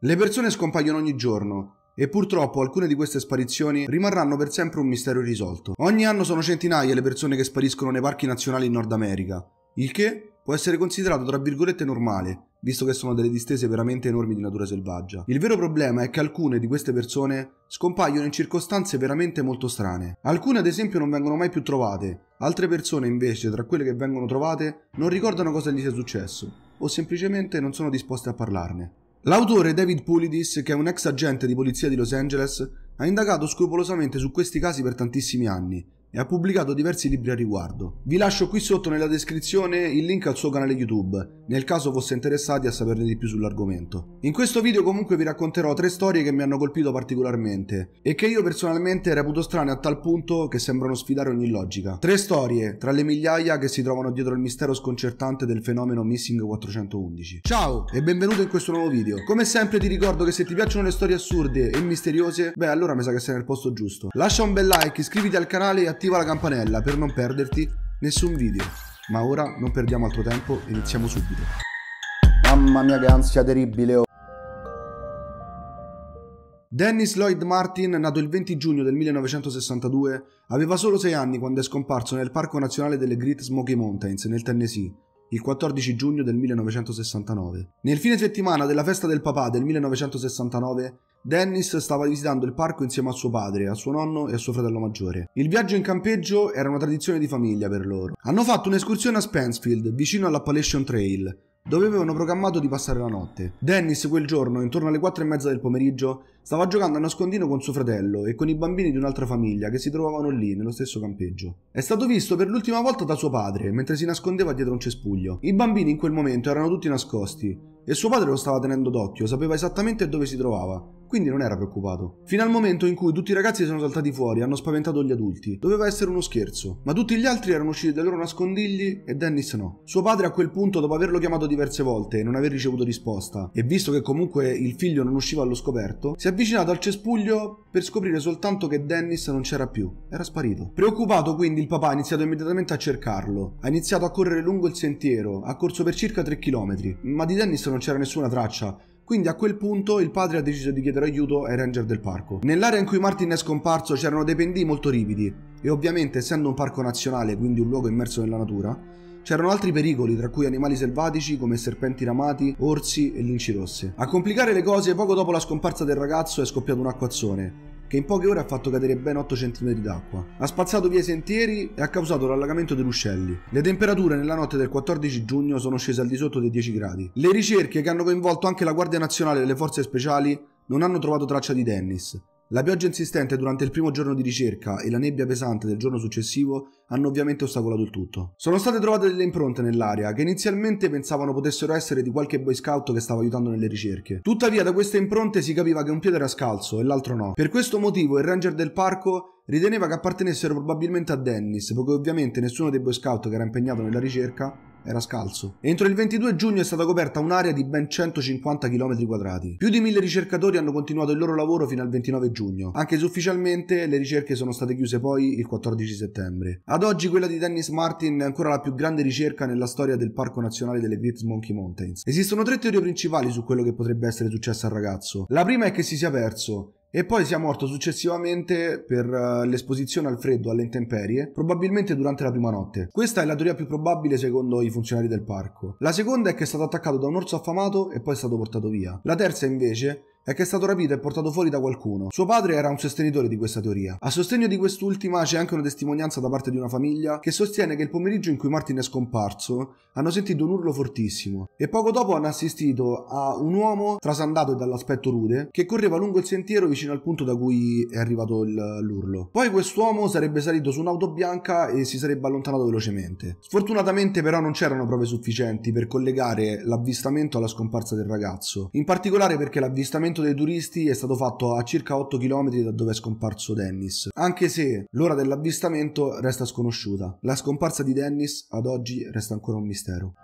Le persone scompaiono ogni giorno e purtroppo alcune di queste sparizioni rimarranno per sempre un mistero irrisolto. Ogni anno sono centinaia le persone che spariscono nei parchi nazionali in Nord America, il che può essere considerato tra virgolette normale, visto che sono delle distese veramente enormi di natura selvaggia. Il vero problema è che alcune di queste persone scompaiono in circostanze veramente molto strane. Alcune ad esempio non vengono mai più trovate, altre persone invece tra quelle che vengono trovate non ricordano cosa gli sia successo o semplicemente non sono disposte a parlarne. L'autore David Pulidis, che è un ex agente di polizia di Los Angeles, ha indagato scrupolosamente su questi casi per tantissimi anni e ha pubblicato diversi libri a riguardo. Vi lascio qui sotto nella descrizione il link al suo canale YouTube, nel caso fosse interessati a saperne di più sull'argomento. In questo video comunque vi racconterò tre storie che mi hanno colpito particolarmente e che io personalmente reputo strane a tal punto che sembrano sfidare ogni logica. Tre storie, tra le migliaia che si trovano dietro il mistero sconcertante del fenomeno Missing 411. Ciao e benvenuto in questo nuovo video. Come sempre ti ricordo che se ti piacciono le storie assurde e misteriose, beh allora mi sa che sei nel posto giusto. Lascia un bel like, iscriviti al canale e attiva attiva la campanella per non perderti nessun video. Ma ora non perdiamo altro tempo e iniziamo subito. Mamma mia che ansia terribile! Oh. Dennis Lloyd Martin, nato il 20 giugno del 1962, aveva solo 6 anni quando è scomparso nel Parco Nazionale delle Great Smoky Mountains, nel Tennessee, il 14 giugno del 1969. Nel fine settimana della festa del papà del 1969, Dennis stava visitando il parco insieme a suo padre, a suo nonno e a suo fratello maggiore. Il viaggio in campeggio era una tradizione di famiglia per loro. Hanno fatto un'escursione a Spensfield, vicino all'Appalachian Trail, dove avevano programmato di passare la notte. Dennis quel giorno, intorno alle 4 e mezza del pomeriggio, stava giocando a nascondino con suo fratello e con i bambini di un'altra famiglia che si trovavano lì, nello stesso campeggio. È stato visto per l'ultima volta da suo padre, mentre si nascondeva dietro un cespuglio. I bambini in quel momento erano tutti nascosti e suo padre lo stava tenendo d'occhio, sapeva esattamente dove si trovava quindi non era preoccupato. Fino al momento in cui tutti i ragazzi sono saltati fuori e hanno spaventato gli adulti. Doveva essere uno scherzo, ma tutti gli altri erano usciti dai loro nascondigli e Dennis no. Suo padre a quel punto, dopo averlo chiamato diverse volte e non aver ricevuto risposta, e visto che comunque il figlio non usciva allo scoperto, si è avvicinato al cespuglio per scoprire soltanto che Dennis non c'era più, era sparito. Preoccupato quindi il papà ha iniziato immediatamente a cercarlo, ha iniziato a correre lungo il sentiero, ha corso per circa 3 km, ma di Dennis non c'era nessuna traccia, quindi a quel punto il padre ha deciso di chiedere aiuto ai ranger del parco. Nell'area in cui Martin è scomparso c'erano dei pendii molto ripidi e ovviamente essendo un parco nazionale, quindi un luogo immerso nella natura, c'erano altri pericoli tra cui animali selvatici come serpenti ramati, orsi e linci rosse. A complicare le cose, poco dopo la scomparsa del ragazzo è scoppiato un acquazzone che in poche ore ha fatto cadere ben 8 cm d'acqua. Ha spazzato via i sentieri e ha causato l'allagamento dei ruscelli. Le temperature nella notte del 14 giugno sono scese al di sotto dei 10 gradi. Le ricerche che hanno coinvolto anche la Guardia Nazionale e le forze speciali non hanno trovato traccia di Dennis, la pioggia insistente durante il primo giorno di ricerca e la nebbia pesante del giorno successivo hanno ovviamente ostacolato il tutto. Sono state trovate delle impronte nell'area che inizialmente pensavano potessero essere di qualche boy scout che stava aiutando nelle ricerche. Tuttavia da queste impronte si capiva che un piede era scalzo e l'altro no. Per questo motivo il ranger del parco riteneva che appartenessero probabilmente a Dennis, poiché ovviamente nessuno dei boy scout che era impegnato nella ricerca era scalzo. Entro il 22 giugno è stata coperta un'area di ben 150 km quadrati. Più di mille ricercatori hanno continuato il loro lavoro fino al 29 giugno, anche se ufficialmente le ricerche sono state chiuse poi il 14 settembre. Ad oggi quella di Dennis Martin è ancora la più grande ricerca nella storia del Parco Nazionale delle Great Monkey Mountains. Esistono tre teorie principali su quello che potrebbe essere successo al ragazzo. La prima è che si sia perso, e poi sia morto successivamente per eh, l'esposizione al freddo alle intemperie, probabilmente durante la prima notte. Questa è la teoria più probabile secondo i funzionari del parco. La seconda è che è stato attaccato da un orso affamato e poi è stato portato via. La terza invece è che è stato rapito e portato fuori da qualcuno. Suo padre era un sostenitore di questa teoria. A sostegno di quest'ultima c'è anche una testimonianza da parte di una famiglia che sostiene che il pomeriggio in cui Martin è scomparso hanno sentito un urlo fortissimo e poco dopo hanno assistito a un uomo trasandato e dall'aspetto rude che correva lungo il sentiero vicino al punto da cui è arrivato il, l'urlo. Poi quest'uomo sarebbe salito su un'auto bianca e si sarebbe allontanato velocemente. Sfortunatamente però non c'erano prove sufficienti per collegare l'avvistamento alla scomparsa del ragazzo, in particolare perché l'avvistamento ritrovamento dei turisti è stato fatto a circa 8 km da dove è scomparso Dennis, anche se l'ora dell'avvistamento resta sconosciuta. La scomparsa di Dennis ad oggi resta ancora un mistero.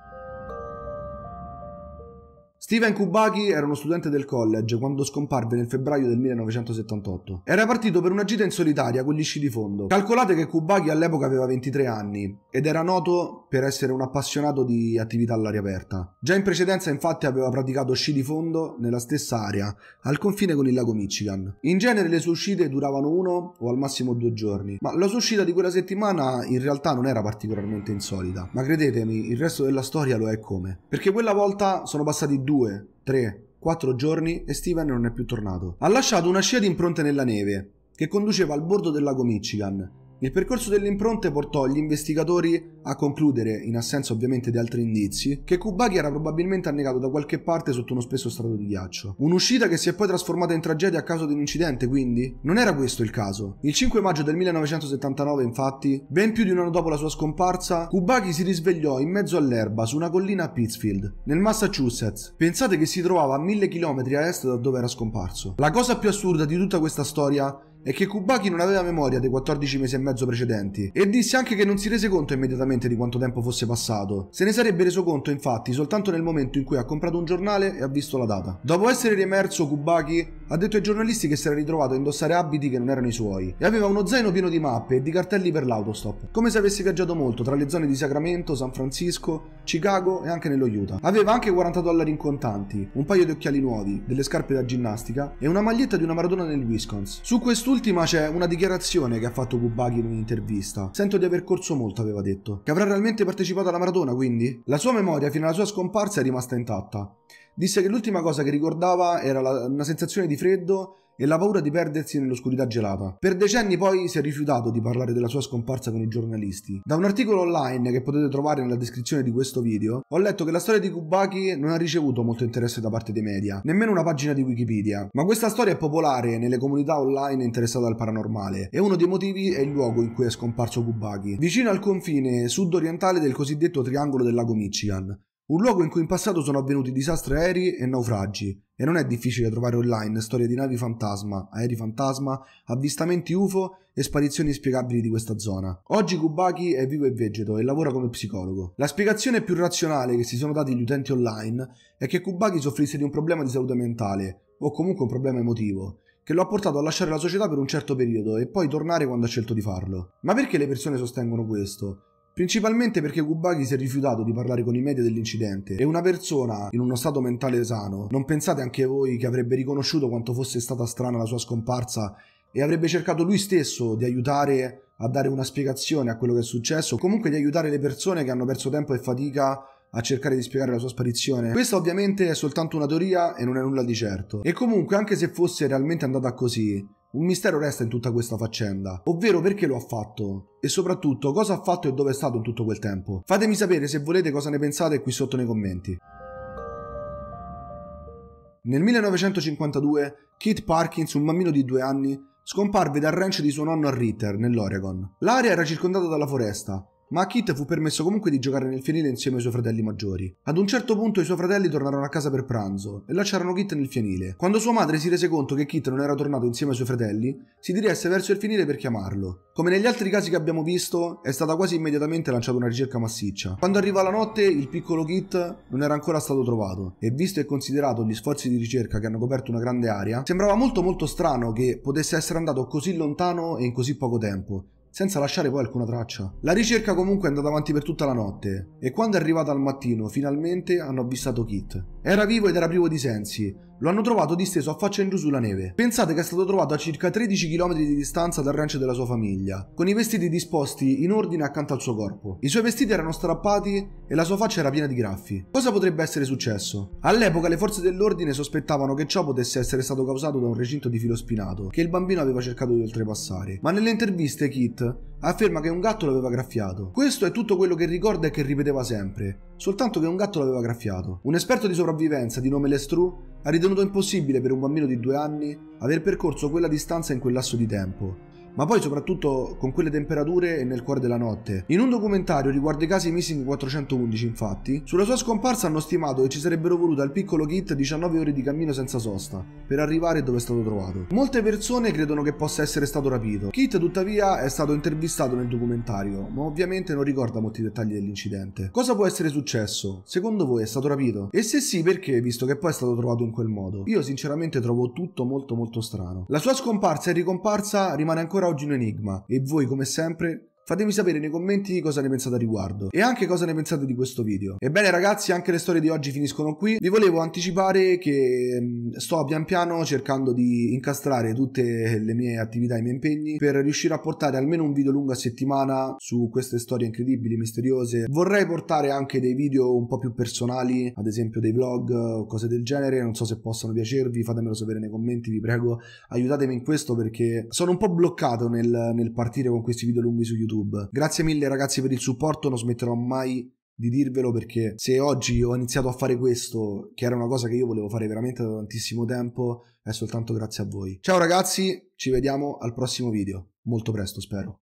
Steven Kubaki era uno studente del college quando scomparve nel febbraio del 1978. Era partito per una gita in solitaria con gli sci di fondo. Calcolate che Kubaki all'epoca aveva 23 anni ed era noto per essere un appassionato di attività all'aria aperta. Già in precedenza infatti aveva praticato sci di fondo nella stessa area, al confine con il lago Michigan. In genere le sue uscite duravano uno o al massimo due giorni, ma la sua uscita di quella settimana in realtà non era particolarmente insolita. Ma credetemi, il resto della storia lo è come. Perché quella volta sono passati due due, tre, quattro giorni e Steven non è più tornato. Ha lasciato una scia di impronte nella neve, che conduceva al bordo del lago Michigan, il percorso delle impronte portò gli investigatori a concludere, in assenza ovviamente di altri indizi, che Kubaki era probabilmente annegato da qualche parte sotto uno spesso strato di ghiaccio. Un'uscita che si è poi trasformata in tragedia a causa di un incidente, quindi? Non era questo il caso. Il 5 maggio del 1979, infatti, ben più di un anno dopo la sua scomparsa, Kubaki si risvegliò in mezzo all'erba su una collina a Pittsfield, nel Massachusetts. Pensate che si trovava a mille chilometri a est da dove era scomparso. La cosa più assurda di tutta questa storia è che Kubaki non aveva memoria dei 14 mesi e mezzo precedenti e disse anche che non si rese conto immediatamente di quanto tempo fosse passato. Se ne sarebbe reso conto infatti soltanto nel momento in cui ha comprato un giornale e ha visto la data. Dopo essere riemerso Kubaki ha detto ai giornalisti che si era ritrovato a indossare abiti che non erano i suoi e aveva uno zaino pieno di mappe e di cartelli per l'autostop, come se avesse viaggiato molto tra le zone di Sacramento, San Francisco, Chicago e anche nello Utah. Aveva anche 40 dollari in contanti, un paio di occhiali nuovi, delle scarpe da ginnastica e una maglietta di una maratona nel Wisconsin. Su quest'ultima c'è una dichiarazione che ha fatto Kubaki in un'intervista. Sento di aver corso molto, aveva detto. Che avrà realmente partecipato alla maratona, quindi? La sua memoria fino alla sua scomparsa è rimasta intatta. Disse che l'ultima cosa che ricordava era la, una sensazione di freddo e la paura di perdersi nell'oscurità gelata. Per decenni poi si è rifiutato di parlare della sua scomparsa con i giornalisti. Da un articolo online che potete trovare nella descrizione di questo video, ho letto che la storia di Kubaki non ha ricevuto molto interesse da parte dei media, nemmeno una pagina di Wikipedia. Ma questa storia è popolare nelle comunità online interessate al paranormale e uno dei motivi è il luogo in cui è scomparso Kubaki, vicino al confine sud-orientale del cosiddetto triangolo del lago Michigan, un luogo in cui in passato sono avvenuti disastri aerei e naufragi, e non è difficile trovare online storie di navi fantasma, aerei fantasma, avvistamenti UFO e sparizioni inspiegabili di questa zona. Oggi Kubaki è vivo e vegeto e lavora come psicologo. La spiegazione più razionale che si sono dati gli utenti online è che Kubaki soffrisse di un problema di salute mentale, o comunque un problema emotivo, che lo ha portato a lasciare la società per un certo periodo e poi tornare quando ha scelto di farlo. Ma perché le persone sostengono questo? Principalmente perché Kubaki si è rifiutato di parlare con i media dell'incidente e una persona in uno stato mentale sano, non pensate anche voi che avrebbe riconosciuto quanto fosse stata strana la sua scomparsa e avrebbe cercato lui stesso di aiutare a dare una spiegazione a quello che è successo, comunque di aiutare le persone che hanno perso tempo e fatica a cercare di spiegare la sua sparizione. Questa ovviamente è soltanto una teoria e non è nulla di certo. E comunque anche se fosse realmente andata così, un mistero resta in tutta questa faccenda, ovvero perché lo ha fatto e soprattutto cosa ha fatto e dove è stato in tutto quel tempo. Fatemi sapere se volete cosa ne pensate qui sotto nei commenti. Nel 1952 Kit Parkins, un bambino di due anni, scomparve dal ranch di suo nonno a Ritter, nell'Oregon. L'area era circondata dalla foresta ma a Kit fu permesso comunque di giocare nel fienile insieme ai suoi fratelli maggiori. Ad un certo punto i suoi fratelli tornarono a casa per pranzo e lasciarono Kit nel fienile. Quando sua madre si rese conto che Kit non era tornato insieme ai suoi fratelli, si diresse verso il fienile per chiamarlo. Come negli altri casi che abbiamo visto, è stata quasi immediatamente lanciata una ricerca massiccia. Quando arrivò la notte, il piccolo Kit non era ancora stato trovato e visto e considerato gli sforzi di ricerca che hanno coperto una grande area, sembrava molto molto strano che potesse essere andato così lontano e in così poco tempo, senza lasciare poi alcuna traccia. La ricerca comunque è andata avanti per tutta la notte e quando è arrivata al mattino finalmente hanno avvistato Kit, era vivo ed era privo di sensi. Lo hanno trovato disteso a faccia in giù sulla neve. Pensate che è stato trovato a circa 13 km di distanza dal ranch della sua famiglia, con i vestiti disposti in ordine accanto al suo corpo. I suoi vestiti erano strappati e la sua faccia era piena di graffi. Cosa potrebbe essere successo? All'epoca le forze dell'ordine sospettavano che ciò potesse essere stato causato da un recinto di filo spinato che il bambino aveva cercato di oltrepassare. Ma nelle interviste Kit afferma che un gatto l'aveva graffiato. Questo è tutto quello che ricorda e che ripeteva sempre soltanto che un gatto l'aveva graffiato. Un esperto di sopravvivenza di nome Lestrue ha ritenuto impossibile per un bambino di due anni aver percorso quella distanza in quel lasso di tempo ma poi soprattutto con quelle temperature e nel cuore della notte. In un documentario riguardo i casi Missing 411, infatti, sulla sua scomparsa hanno stimato che ci sarebbero volute al piccolo Kit 19 ore di cammino senza sosta per arrivare dove è stato trovato. Molte persone credono che possa essere stato rapito. Kit, tuttavia, è stato intervistato nel documentario, ma ovviamente non ricorda molti dettagli dell'incidente. Cosa può essere successo? Secondo voi è stato rapito? E se sì, perché, visto che poi è stato trovato in quel modo? Io sinceramente trovo tutto molto molto strano. La sua scomparsa e ricomparsa rimane ancora ancora oggi un enigma e voi come sempre Fatemi sapere nei commenti cosa ne pensate a riguardo e anche cosa ne pensate di questo video. Ebbene ragazzi, anche le storie di oggi finiscono qui. Vi volevo anticipare che mm, sto pian piano cercando di incastrare tutte le mie attività e i miei impegni per riuscire a portare almeno un video lungo a settimana su queste storie incredibili, misteriose. Vorrei portare anche dei video un po' più personali, ad esempio dei vlog, cose del genere. Non so se possono piacervi, fatemelo sapere nei commenti, vi prego. Aiutatemi in questo perché sono un po' bloccato nel, nel partire con questi video lunghi su YouTube YouTube. Grazie mille ragazzi per il supporto, non smetterò mai di dirvelo perché se oggi ho iniziato a fare questo, che era una cosa che io volevo fare veramente da tantissimo tempo, è soltanto grazie a voi. Ciao ragazzi, ci vediamo al prossimo video, molto presto spero.